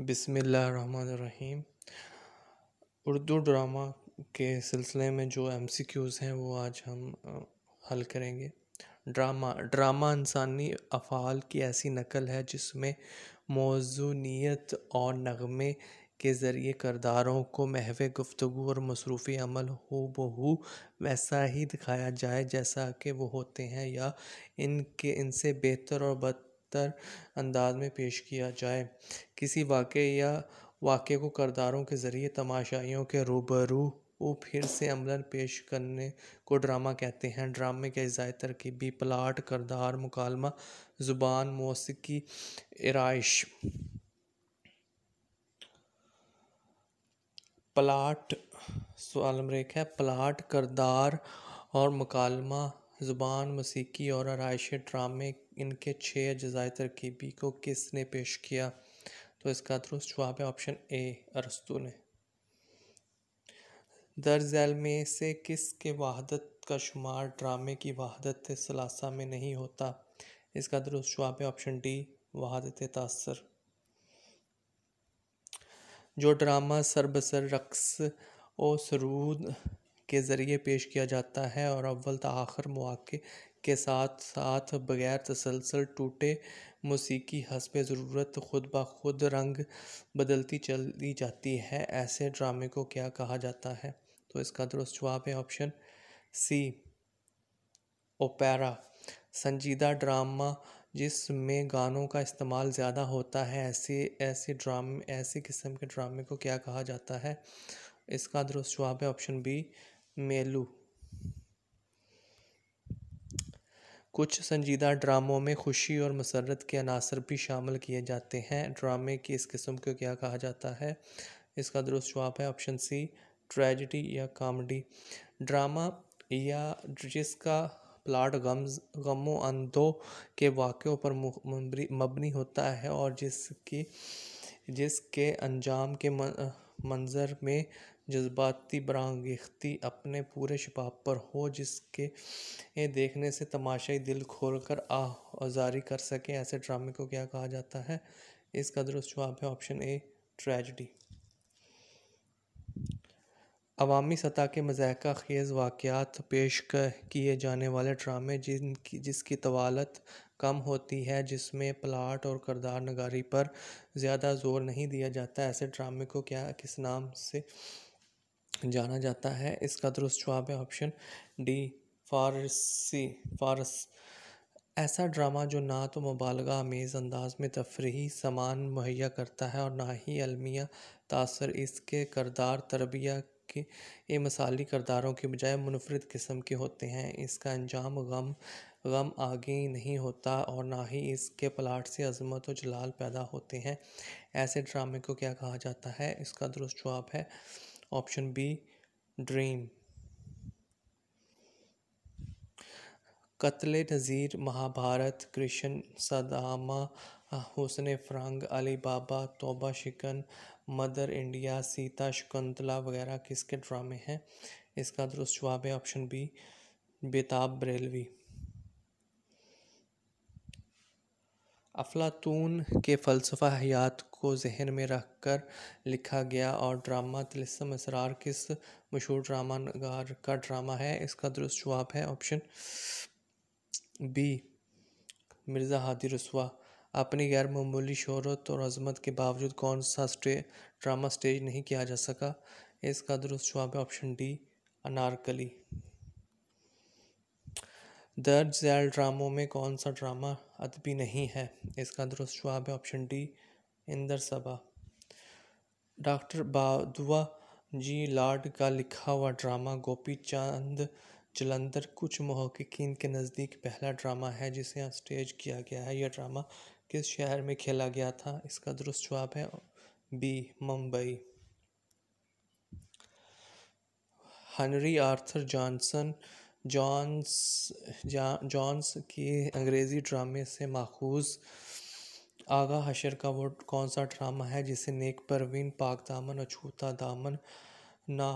बिसमीम उर्दू ड्रामा के सिलसिले में जो एम सी क्यूज़ हैं वो आज हम हल करेंगे ड्रामा ड्रामा इंसानी अफ़ाल की ऐसी नकल है जिसमें मौजूनीत और नगमे के ज़रिए करदारों को महव गुफ्तु और मसरूफ़ी अमल हो बहू वैसा ही दिखाया जाए जैसा कि वो होते हैं या इनके इनसे बेहतर और बद बेहतर अंदाज में पेश किया जाए किसी वाक़ या वाक़े को करदारों के ज़रिए तमाशाइयों के रूबरू वो फिर से अमलन पेश करने को ड्रामा कहते हैं ड्रामे के ज़ाय तरकीबी प्लाट करदार मकालमा ज़ुबान मौसीकी आरइश प्लाट सवालम रेख है प्लाट करदार और मकालमा ज़ुबान मसीकी और आरइश ड्रामे इनके छः अज्जाय तरकीबी को किसने पेश किया तो इसका दुरुस्त जवाब है ऑप्शन ए अरस्तु ने दर्ज में से किस के वहादत का शुमार ड्रामे की वहादत सलासा में नहीं होता इसका दुरुस्त जवाब है ऑप्शन डी वहादत तासर जो ड्रामा सरबसर रक्स और सरूद के ज़रिए पेश किया जाता है और अव्वल आखिर मौक़े के साथ साथ बग़ैर तसलसल टूटे मौसीकी हसब ज़रूरत ख़ुद ब खुद रंग बदलती चली जाती है ऐसे ड्रामे को क्या कहा जाता है तो इसका दुरुस्त जवाब है ऑप्शन सी ओपेरा संजीदा ड्रामा जिसमें गानों का इस्तेमाल ज़्यादा होता है ऐसे ऐसे ड्रामे ऐसे किस्म के ड्रामे को क्या कहा जाता है इसका दुरुस्त जवाब है ऑप्शन बी मेलू कुछ संजीदा ड्रामों में खुशी और मसरत के अनासर भी शामिल किए जाते हैं ड्रामे की इस किस्म को क्या कहा जाता है इसका दुरुस्त जवाब है ऑप्शन सी ट्रेजिडी या कॉमेडी ड्रामा या जिसका प्लाट गम्स गमों अंधों के वाक्यों पर मबनी होता है और जिसकी जिसके अंजाम के मंज़र में जज्बाती बरांगीख्ती अपने पूरे शबाब पर हो जिसके देखने से तमाशाई दिल खोल कर आजारी कर सकें ऐसे ड्रामे को क्या कहा जाता है इसका दुरुस्त जवाब है ऑप्शन ए ट्रेजडी अवामी सतह के मजाक खेज़ वाक़ात पेश किए जाने वाले ड्रामे जिनकी जिसकी तवालत कम होती है जिसमें प्लाट और करदार नगारी पर ज़्यादा जोर नहीं दिया जाता ऐसे ड्रामे को क्या किस नाम से जाना जाता है इसका दुरुस्त जवाब है ऑप्शन डी फारसी फारस ऐसा ड्रामा जो ना तो मुबालगा आमेज़ अंदाज में तफरी सामान मुहैया करता है और ना ही अलमिया तासर इसके करदार तरबिया के ये मसाली करदारों के बजाय मुनफरद किस्म के होते हैं इसका अंजाम गम गम आगे नहीं होता और ना ही इसके प्लाट से अजमत और जलाल पैदा होते हैं ऐसे ड्रामे को क्या कहा जाता है इसका दुरुस्त जवाब है ऑप्शन बी ड्रीम कतले नज़ीर महाभारत कृष्ण सदामा हुसन फ्रंग अली बाबा तोबा शिकन मदर इंडिया सीता शकुंतला वगैरह किसके ड्रामे हैं इसका दुरुस्त जवाब है ऑप्शन बी बेताब ब्रेलवी अफ़लातून के फ़लसफ़ा हयात को ज़हन में रख कर लिखा गया और ड्रामा तिलस्म असरार किस मशहूर ड्रामा नगार का ड्रामा है इसका दुरुस्त जवाब है ऑप्शन बी मिर्ज़ा हादी रसवा अपनी गैर मामूली शहरत और अजमत के बावजूद कौन सा स्टे ड्रामा स्टेज नहीं किया जा सका इसका दुरुस्त जवाब है ऑप्शन डी अनारकली दर्ज ज़ैल ड्रामों में कौन सा ड्रामा अदबी नहीं है इसका दुरुस्त जवाब है ऑप्शन डी इंदर सभा डॉक्टर बादुआ जी लाड का लिखा हुआ ड्रामा गोपी चांद जलंधर कुछ महक्कीन के नज़दीक पहला ड्रामा है जिसे यहाँ स्टेज किया गया है यह ड्रामा किस शहर में खेला गया था इसका दुरुस्त जवाब है B Mumbai Henry Arthur Johnson Jones Jones की अंग्रेज़ी ड्रामे से माखूज आगा हशर का वो कौन सा ड्रामा है जिसे नेक परवीन पाक दामन अछूता दामन ना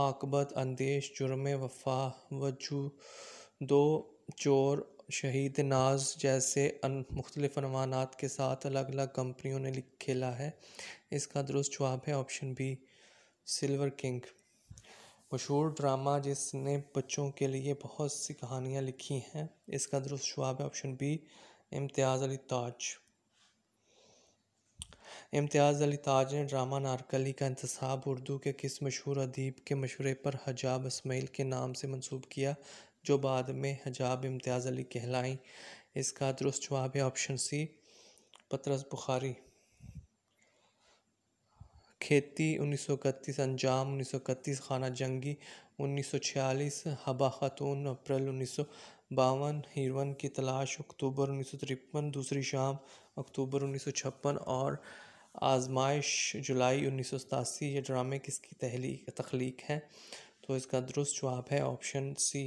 आकबत अंदेश जुर्म वफा वजू दो चोर शहीद नाज जैसे अन मुख्तलिफ अनुमानात के साथ अलग अलग कंपनियों ने लिख खेला है इसका दुरुस्त जवाब है ऑप्शन बी सिल्वर किंग मशहूर ड्रामा जिसने बच्चों के लिए बहुत सी कहानियाँ लिखी हैं इसका दुरुस्त जवाब है ऑप्शन बी इम्तियाज़ अली ताज इम्तियाज़ अली ताज ने ड्रामा नारकली का इंतसाब उर्दू के किस मशहूर अदीब के मशवरे पर हजाब इसमाइल के नाम से मंसूब किया जो बाद में हजाब इम्तियाज़ अली कहलाई इसका दुरुस्त जवाब है ऑप्शन सी पतरस बुखारी खेती उन्नीस सौ इकतीस अंजाम उन्नीस सौ खाना जंगी उन्नीस सौ छियालीस हबा खातून अप्रैल उन्नीस सौ बावन हिरवन की तलाश अक्टूबर उन्नीस सौ तिरपन दूसरी शाम अक्टूबर उन्नीस सौ छप्पन और आजमाइश जुलाई उन्नीस सौ सतासी ये ड्रामे किसकी तहली तख्लीक है तो इसका दुरुस्त जवाब है ऑप्शन सी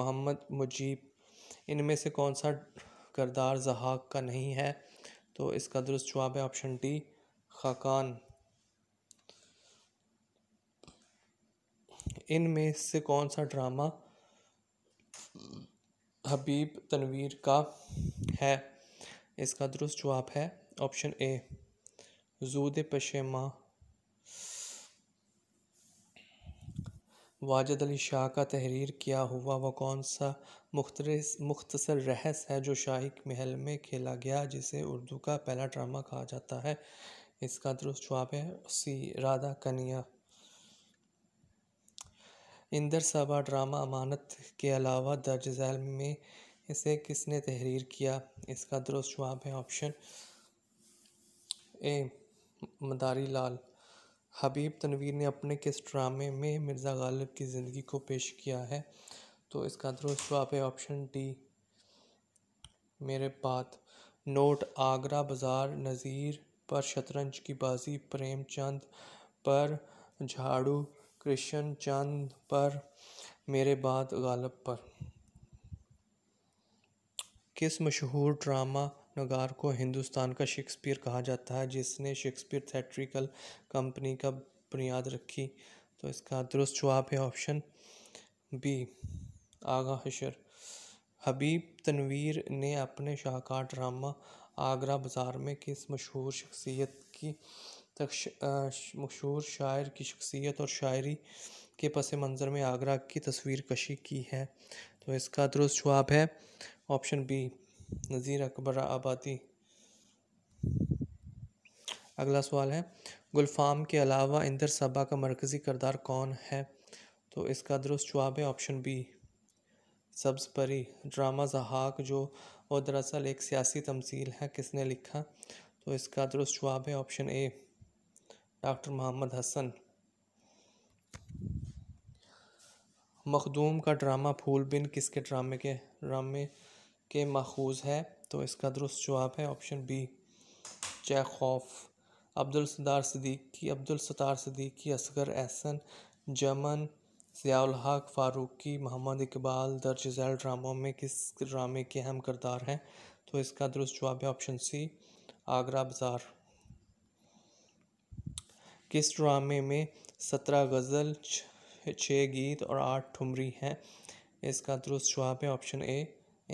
मोहम्मद मुजीब इनमें से कौन सा करदार जहाक का नहीं है तो इसका दुरुस्त जवाब है ऑप्शन डी खाकान इन में से कौन सा ड्रामा हबीब तनवीर का है इसका दुरुस्त जवाब है ऑप्शन ए जूद पशेमा वाजद अली शाह का तहरीर किया हुआ वह कौन सा मुख्तरस मुख्तसर रहस है जो शाही महल में खेला गया जिसे उर्दू का पहला ड्रामा कहा जाता है इसका दुरुस्त जवाब है सी राधा कन्या इंदर साबा ड्रामा अमानत के अलावा दर्ज झैल में इसे किसने तहरीर किया इसका दुरुस्त जवाब है ऑप्शन ए मदारी लाल हबीब तनवीर ने अपने किस ड्रामे में मिर्ज़ा गालिब की ज़िंदगी को पेश किया है तो इसका दुरुस्त जवाब है ऑप्शन डी मेरे बात नोट आगरा बाज़ार नज़ीर पर शतरंज की बाजी प्रेमचंद पर झाड़ू कृष्ण चंद पर मेरे बाद गालब पर किस मशहूर ड्रामा नगार को हिंदुस्तान का शेक्सपियर कहा जाता है जिसने शेक्सपियर थिएट्रिकल कंपनी का बुनियाद रखी तो इसका दुरुस्त जवाब है ऑप्शन बी आगा हशर हबीब तनवीर ने अपने शाहकार ड्रामा आगरा बाज़ार में किस मशहूर शख्सियत की मशहूर शायर की शख्सियत और शायरी के पस मंज़र में आगरा की तस्वीर कशी की है तो इसका दुरुस्त जवाब है ऑप्शन बी नज़ीर अकबर आबादी अगला सवाल है गुलफाम के अलावा इंदर सभा का मरकज़ी करदार कौन है तो इसका दुरुस्त जवाब है ऑप्शन बी सब्ज परी ड्रामा जहाक जो और दरअसल एक सियासी तमसील है किसने लिखा तो इसका दुरुस्त जवाब है option A doctor Mohammad Hasan Makhdoom का ड्रामा फूल बिन किसके ड्रामे के ड्रामे के मखूज है तो इसका दुरुस्त जवाब है option B Chekhov Abdul Sattar की अब्दुल सतार की असगर एहसन जमन ज़ियाउल हक फ़ारूक़ी मोहम्मद इकबाल दर्ज झैल ड्रामों में किस ड्रामे के अहम करदार हैं तो इसका दुरुस्त जवाब है ऑप्शन सी आगरा बाज़ार किस ड्रामे में सत्रह गज़ल छः गीत और आठ ठुमरी हैं इसका दुरुस्त जवाब है ऑप्शन ए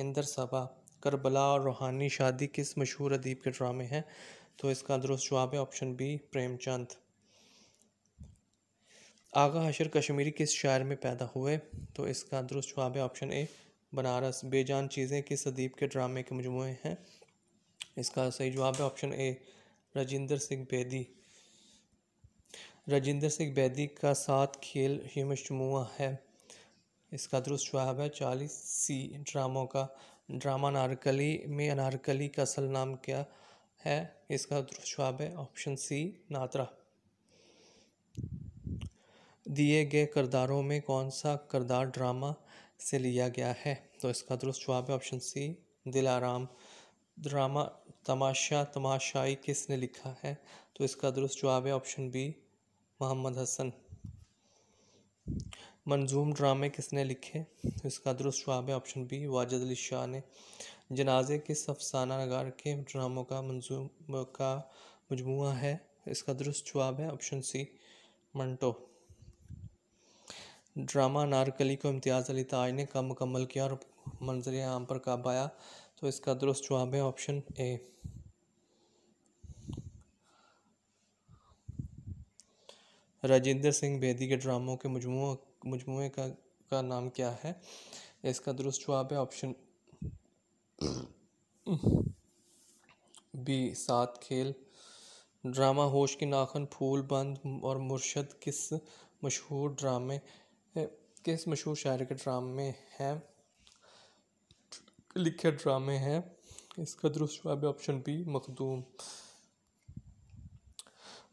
इंदर सभा करबला और रूहानी शादी किस मशहूर अदीब के ड्रामे हैं तो इसका दुरुस्त जवाब है ऑप्शन बी प्रेमचंद आगा हशर कश्मीरी किस शायर में पैदा हुए तो इसका दुरुस्त जवाब है ऑप्शन ए बनारस बेजान चीज़ें किस अदीब के ड्रामे के मजमू हैं इसका सही जवाब है ऑप्शन ए राजिंदर सिंह बेदी राजेंद्र सिंह बेदी का साथ खेल ही मजमू है इसका दुरुस्त जवाब है चालीस सी ड्रामों का ड्रामा अनारकली में अनारकली का असल नाम क्या है इसका दुरुस्त जवाब है ऑप्शन सी नात्रा दिए गए किरदारों में कौन सा किरदार ड्रामा से लिया गया है तो इसका दुरुस्त जवाब है ऑप्शन सी दिलाराम ड्रामा तमाशा तमाशाई किसने लिखा है तो इसका दुरुस्त जवाब है ऑप्शन बी मोहम्मद हसन मंजूम ड्रामे किसने लिखे तो इसका दुरुस्त जवाब है ऑप्शन बी वाजिद अली शाह ने जनाजे किस अफसाना नगार के ड्रामों का मंजूम का मजमू है इसका दुरुस्त जवाब है ऑप्शन सी मंटो ड्रामा नारकली को इम्तियाज़ अली ताज ने कब मुकम्मल किया और मंजर आम पर कब आया तो इसका दुरुस्त जवाब है ऑप्शन ए राजेंद्र सिंह बेदी के ड्रामों के मजमू मजमु का का नाम क्या है इसका दुरुस्त जवाब है ऑप्शन बी सात खेल ड्रामा होश की नाखन फूल बंद और मुर्शद किस मशहूर ड्रामे किस मशहूर शायर के ड्रामे हैं लिखे ड्रामे हैं इसका दुरुस्त जवाब है ऑप्शन बी मखदूम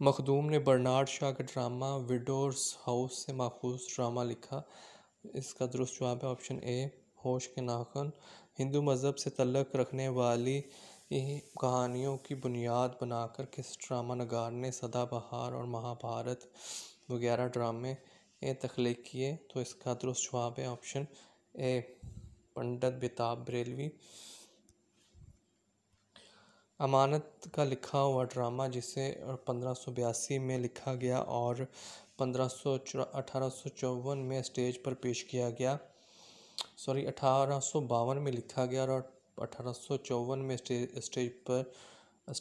मखदूम ने बर्नार्ड शाह का ड्रामा विडोर्स हाउस से माखूज ड्रामा लिखा इसका दुरुस्त जवाब है ऑप्शन ए होश के नाखन हिंदू मज़हब से तलक रखने वाली कहानियों की बुनियाद बनाकर किस ड्रामा नगार ने सदाबहार और महाभारत वगैरह ड्रामे ए तख्लीक किए तो इसका दुरुस्त जवाब है ऑप्शन ए पंडित बेताब बरेलवी अमानत का लिखा हुआ ड्रामा जिसे पंद्रह में लिखा गया और पंद्रह अठारह में स्टेज पर पेश किया गया सॉरी अठारह में लिखा गया और अठारह में स्टेज स्टेज पर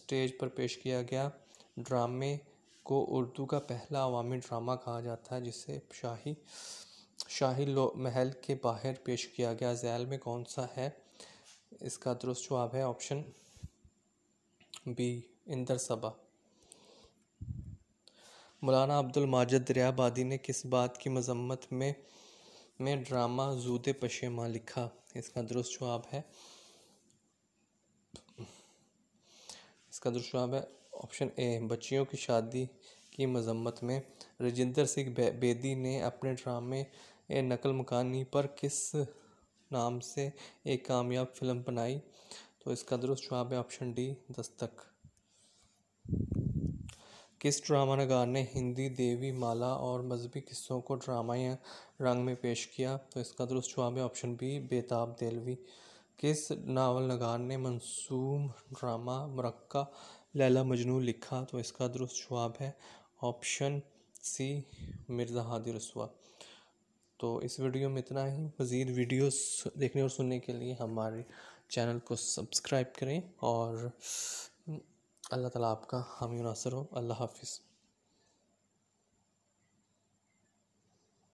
स्टेज पर पेश किया गया ड्रामे को उर्दू का पहला अवामी ड्रामा कहा जाता है जिसे शाही शाही महल के बाहर पेश किया गया जैल में कौन सा है इसका दुरुस्त जवाब है ऑप्शन बी इंदर सभा मौलाना अब्दुल माजिद दरियाबादी ने किस बात की मजम्मत में में ड्रामा जूद पशेमा लिखा इसका दुरुस्त जवाब है इसका दुरुस्त जवाब है ऑप्शन ए बच्चियों की शादी की मजम्मत में रजिंदर सिंह बेदी ने अपने ड्रामे ए नकल मकानी पर किस नाम से एक कामयाब फिल्म बनाई तो इसका दुरुस्त जवाब है ऑप्शन डी दस्तक किस ड्रामा नगार ने हिंदी देवी माला और मजहबी किस्सों को ड्रामा या रंग में पेश किया तो इसका दुरुस्त जवाब है ऑप्शन बी बेताब देलवी किस नावल नगार ने मंसूम ड्रामा मरक्का लैला मजनू लिखा तो इसका दुरुस्त जवाब है ऑप्शन सी मिर्ज़ा हादी रसुआ तो इस वीडियो में इतना ही मज़ीद वीडियोस देखने और सुनने के लिए हमारे चैनल को सब्सक्राइब करें और अल्लाह ताला आपका हामी नासर हो अल्लाह हाफिज़